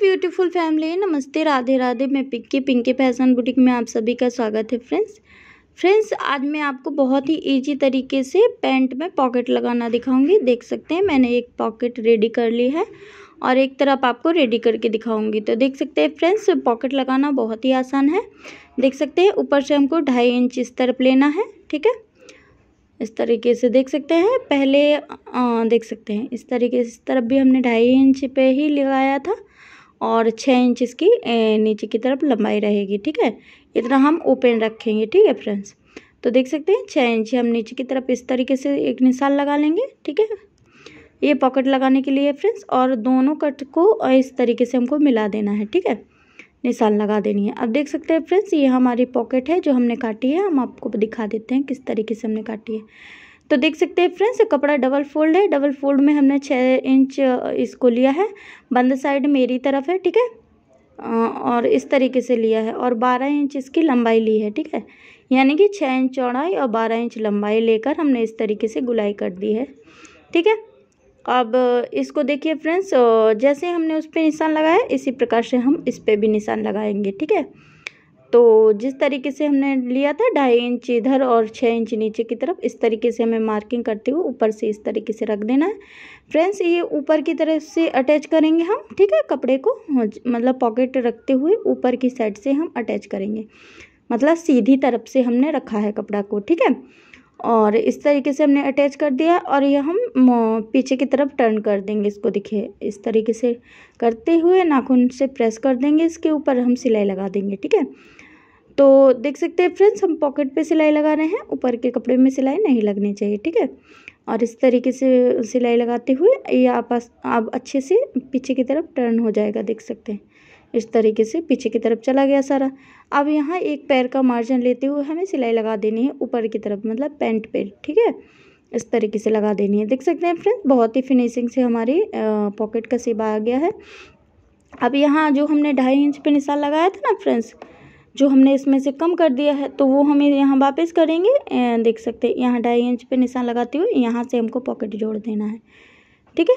beautiful family नमस्ते राधे राधे मैं Pinky Pinky fashion boutique में आप सभी का स्वागत है फ्रेंड्स फ्रेंड्स आज मैं आपको बहुत ही इजी तरीके से पैंट में पॉकेट लगाना दिखाऊंगी देख सकते हैं मैंने एक पॉकेट रेडी कर ली है और एक तरफ आपको रेडी करके दिखाऊंगी तो देख सकते हैं फ्रेंड्स पॉकेट लगाना बहुत ही आसान है देख सकते हैं ऊपर से हमको ढाई इंच इस तरफ लेना है ठीक है इस तरीके से देख सकते हैं पहले आ, देख सकते हैं इस तरीके से इस तरफ भी हमने ढाई इंच पे ही लगाया था और छः इंच इसकी नीचे की तरफ लंबाई रहेगी ठीक है इतना हम ओपन रखेंगे ठीक है फ्रेंड्स तो देख सकते हैं छः इंच हम नीचे की तरफ इस तरीके से एक निशान लगा लेंगे ठीक है ये पॉकेट लगाने के लिए फ्रेंड्स और दोनों कट को इस तरीके से हमको मिला देना है ठीक है निशान लगा देनी है अब देख सकते हैं फ्रेंड्स ये हमारी पॉकेट है जो हमने काटी है हम आपको दिखा देते हैं किस तरीके से हमने काटी है तो देख सकते हैं फ्रेंड्स कपड़ा डबल फोल्ड है डबल फोल्ड में हमने छः इंच इसको लिया है बंद साइड मेरी तरफ है ठीक है और इस तरीके से लिया है और 12 इंच इसकी लंबाई ली है ठीक है यानी कि 6 इंच चौड़ाई और 12 इंच लंबाई लेकर हमने इस तरीके से गुलाई कर दी है ठीक है अब इसको देखिए फ्रेंड्स जैसे हमने उस पर निशान लगाया इसी प्रकार से हम इस पर भी निशान लगाएंगे ठीक है तो जिस तरीके से हमने लिया था ढाई इंच इधर और छः इंच नीचे की तरफ इस तरीके से हमें मार्किंग करते हुए ऊपर से इस तरीके से रख देना है फ्रेंड्स ये ऊपर की तरफ से अटैच करेंगे हम ठीक है कपड़े को हाँ मतलब पॉकेट रखते हुए ऊपर की साइड से हम अटैच करेंगे मतलब सीधी तरफ से हमने रखा है कपड़ा को ठीक है और इस तरीके से हमने अटैच कर दिया और ये हम पीछे की तरफ टर्न कर देंगे इसको देखिए इस तरीके से करते हुए नाखून से प्रेस कर देंगे इसके ऊपर हम सिलाई लगा देंगे ठीक है तो देख सकते हैं फ्रेंड्स हम पॉकेट पे सिलाई लगा रहे हैं ऊपर के कपड़े में सिलाई नहीं लगनी चाहिए ठीक है और इस तरीके से सिलाई लगाते हुए ये आप आप अच्छे से पीछे की तरफ टर्न हो जाएगा देख सकते हैं इस तरीके से पीछे की तरफ चला गया सारा अब यहाँ एक पैर का मार्जिन लेते हुए हमें सिलाई लगा देनी है ऊपर की तरफ मतलब पैंट पे ठीक है इस तरीके से लगा देनी है देख सकते हैं फ्रेंड्स बहुत ही फिनिशिंग से हमारी पॉकेट का सेबा आ गया है अब यहाँ जो हमने ढाई इंच पे निशान लगाया था ना फ्रेंड्स जो हमने इसमें से कम कर दिया है तो वो हमें यहाँ वापस करेंगे देख सकते हैं यहाँ ढाई इंच पे निशान लगाते हुए यहाँ से हमको पॉकेट जोड़ देना है ठीक है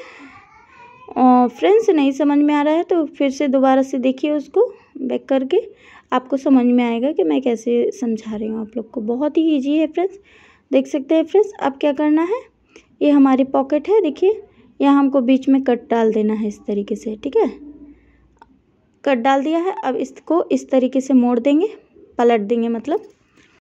फ्रेंड्स नहीं समझ में आ रहा है तो फिर से दोबारा से देखिए उसको बैक करके आपको समझ में आएगा कि मैं कैसे समझा रही हूँ आप लोग को बहुत ही ईजी है फ्रेंड्स देख सकते हैं फ्रेंड्स अब क्या करना है ये हमारी पॉकेट है देखिए यहाँ हमको बीच में कट डाल देना है इस तरीके से ठीक है कट डाल दिया है अब इसको इस तरीके से मोड़ देंगे पलट देंगे मतलब